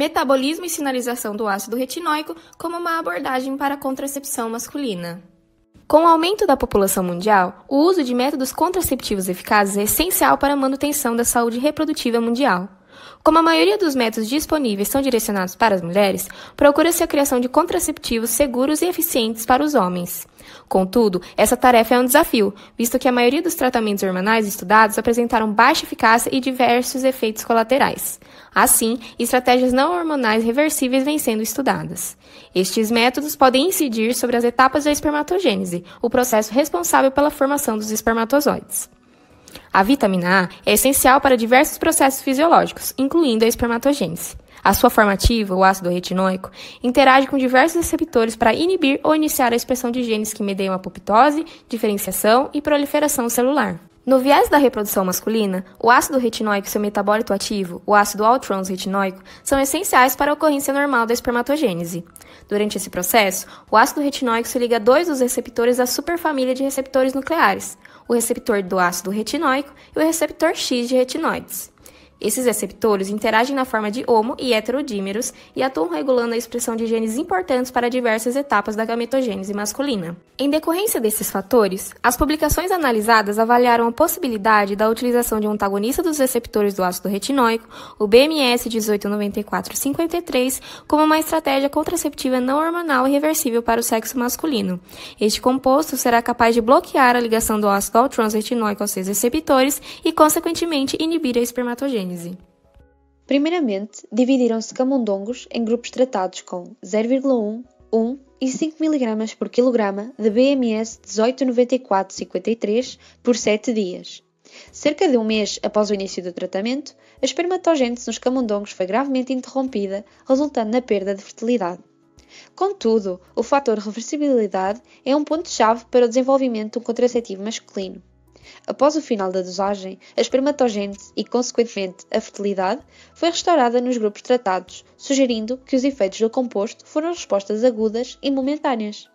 Metabolismo e sinalização do ácido retinóico como uma abordagem para a contracepção masculina. Com o aumento da população mundial, o uso de métodos contraceptivos eficazes é essencial para a manutenção da saúde reprodutiva mundial. Como a maioria dos métodos disponíveis são direcionados para as mulheres, procura-se a criação de contraceptivos seguros e eficientes para os homens. Contudo, essa tarefa é um desafio, visto que a maioria dos tratamentos hormonais estudados apresentaram baixa eficácia e diversos efeitos colaterais. Assim, estratégias não hormonais reversíveis vêm sendo estudadas. Estes métodos podem incidir sobre as etapas da espermatogênese, o processo responsável pela formação dos espermatozoides. A vitamina A é essencial para diversos processos fisiológicos, incluindo a espermatogênese. A sua forma ativa, o ácido retinóico, interage com diversos receptores para inibir ou iniciar a expressão de genes que medeiam a apoptose, diferenciação e proliferação celular. No viés da reprodução masculina, o ácido retinóico e seu metabólito ativo, o ácido all-trans retinóico, são essenciais para a ocorrência normal da espermatogênese. Durante esse processo, o ácido retinóico se liga a dois dos receptores da superfamília de receptores nucleares, o receptor do ácido retinóico e o receptor X de retinoides. Esses receptores interagem na forma de homo e heterodímeros e atuam regulando a expressão de genes importantes para diversas etapas da gametogênese masculina. Em decorrência desses fatores, as publicações analisadas avaliaram a possibilidade da utilização de um antagonista dos receptores do ácido retinóico, o BMS 1894-53, como uma estratégia contraceptiva não hormonal e reversível para o sexo masculino. Este composto será capaz de bloquear a ligação do ácido ao retinóico aos seus receptores e, consequentemente, inibir a espermatogênese. Primeiramente, dividiram-se camundongos em grupos tratados com 0,1, 1 e 5 mg por kg de BMS 1894-53 por 7 dias. Cerca de um mês após o início do tratamento, a espermatogênese nos camundongos foi gravemente interrompida, resultando na perda de fertilidade. Contudo, o fator reversibilidade é um ponto-chave para o desenvolvimento de um contraceptivo masculino. Após o final da dosagem, a espermatogênese e, consequentemente, a fertilidade foi restaurada nos grupos tratados, sugerindo que os efeitos do composto foram respostas agudas e momentâneas.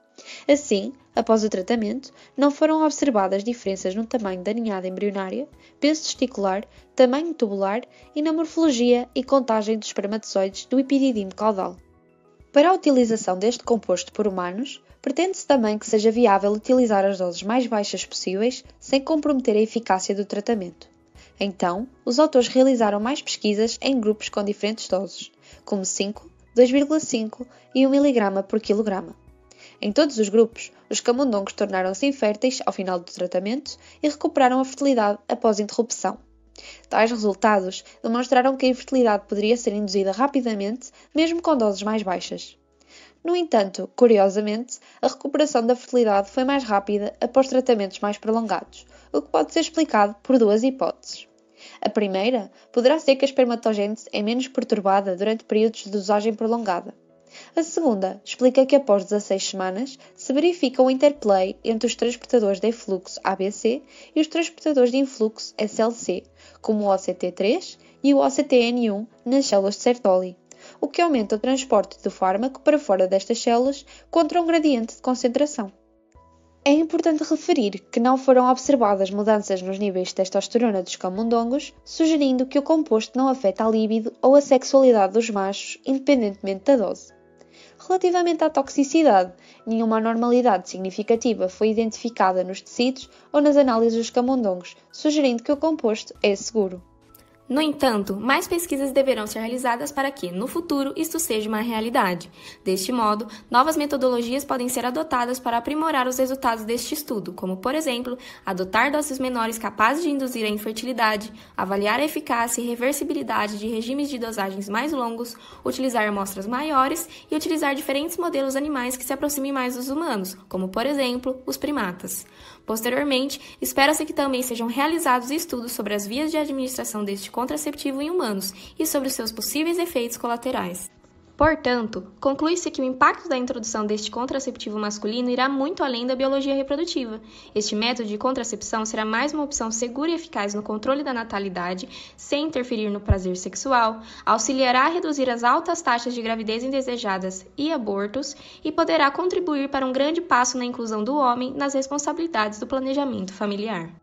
Assim, após o tratamento, não foram observadas diferenças no tamanho da ninhada embrionária, peso testicular, tamanho tubular e na morfologia e contagem dos espermatozoides do epididimo caudal. Para a utilização deste composto por humanos, pretende-se também que seja viável utilizar as doses mais baixas possíveis sem comprometer a eficácia do tratamento. Então, os autores realizaram mais pesquisas em grupos com diferentes doses, como 5, 2,5 e 1 mg por quilograma. Em todos os grupos, os camundongos tornaram-se inférteis ao final do tratamento e recuperaram a fertilidade após interrupção. Tais resultados demonstraram que a infertilidade poderia ser induzida rapidamente, mesmo com doses mais baixas. No entanto, curiosamente, a recuperação da fertilidade foi mais rápida após tratamentos mais prolongados, o que pode ser explicado por duas hipóteses. A primeira poderá ser que a espermatogênese é menos perturbada durante períodos de dosagem prolongada, a segunda explica que após 16 semanas se verifica o um interplay entre os transportadores de efluxo ABC e os transportadores de influxo SLC, como o OCT3 e o OCTN1 nas células de Sertoli, o que aumenta o transporte do fármaco para fora destas células contra um gradiente de concentração. É importante referir que não foram observadas mudanças nos níveis de testosterona dos camundongos, sugerindo que o composto não afeta a libido ou a sexualidade dos machos, independentemente da dose. Relativamente à toxicidade, nenhuma anormalidade significativa foi identificada nos tecidos ou nas análises dos camundongos, sugerindo que o composto é seguro. No entanto, mais pesquisas deverão ser realizadas para que, no futuro, isto seja uma realidade. Deste modo, novas metodologias podem ser adotadas para aprimorar os resultados deste estudo, como, por exemplo, adotar doses menores capazes de induzir a infertilidade, avaliar a eficácia e reversibilidade de regimes de dosagens mais longos, utilizar amostras maiores e utilizar diferentes modelos animais que se aproximem mais dos humanos, como, por exemplo, os primatas. Posteriormente, espera-se que também sejam realizados estudos sobre as vias de administração deste contraceptivo em humanos e sobre seus possíveis efeitos colaterais. Portanto, conclui-se que o impacto da introdução deste contraceptivo masculino irá muito além da biologia reprodutiva. Este método de contracepção será mais uma opção segura e eficaz no controle da natalidade, sem interferir no prazer sexual, auxiliará a reduzir as altas taxas de gravidez indesejadas e abortos, e poderá contribuir para um grande passo na inclusão do homem nas responsabilidades do planejamento familiar.